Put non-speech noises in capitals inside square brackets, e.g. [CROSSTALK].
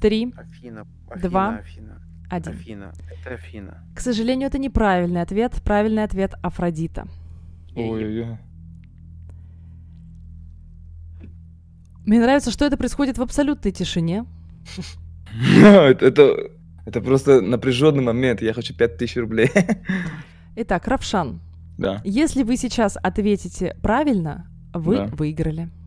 Три, Афина, два, Афина. Один. Афина. Это Афина. К сожалению, это неправильный ответ. Правильный ответ — Афродита. Ой-ой-ой. Мне нравится, что это происходит в абсолютной тишине. [LAUGHS] Это, это просто напряженный момент. Я хочу 5000 рублей. Итак, Равшан. Да. Если вы сейчас ответите правильно, вы да. выиграли.